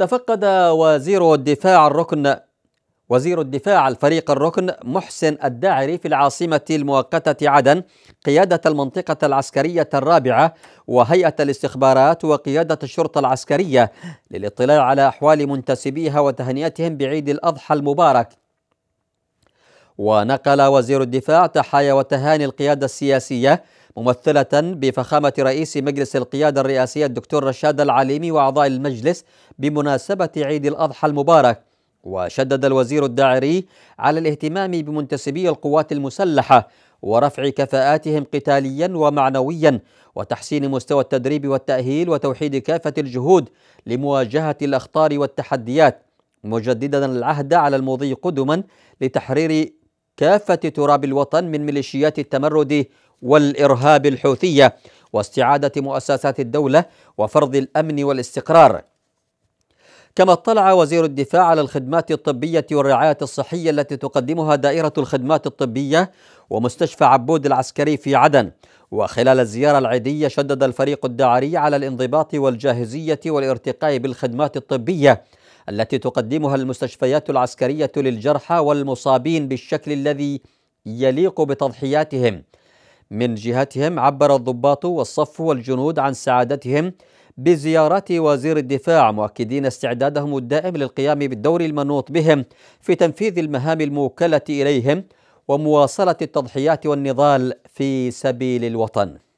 تفقد وزير الدفاع الركن وزير الدفاع الفريق الركن محسن الداعري في العاصمة المؤقتة عدن قيادة المنطقة العسكرية الرابعة وهيئة الاستخبارات وقيادة الشرطة العسكرية للاطلاع على أحوال منتسبيها وتهنئتهم بعيد الأضحى المبارك ونقل وزير الدفاع تحايا وتهاني القيادة السياسية ممثلة بفخامة رئيس مجلس القيادة الرئاسية الدكتور رشاد العليمي وأعضاء المجلس بمناسبة عيد الأضحى المبارك وشدد الوزير الداعري على الاهتمام بمنتسبي القوات المسلحة ورفع كفاءاتهم قتاليا ومعنويا وتحسين مستوى التدريب والتأهيل وتوحيد كافة الجهود لمواجهة الأخطار والتحديات مجددا العهد على المضي قدما لتحرير كافة تراب الوطن من ميليشيات التمرد والإرهاب الحوثية واستعادة مؤسسات الدولة وفرض الأمن والاستقرار كما اطلع وزير الدفاع على الخدمات الطبية والرعاية الصحية التي تقدمها دائرة الخدمات الطبية ومستشفى عبود العسكري في عدن وخلال الزيارة العيدية شدد الفريق الدعاري على الانضباط والجاهزية والارتقاء بالخدمات الطبية التي تقدمها المستشفيات العسكرية للجرحى والمصابين بالشكل الذي يليق بتضحياتهم من جهتهم عبر الضباط والصف والجنود عن سعادتهم بزيارات وزير الدفاع مؤكدين استعدادهم الدائم للقيام بالدور المنوط بهم في تنفيذ المهام الموكلة إليهم ومواصلة التضحيات والنضال في سبيل الوطن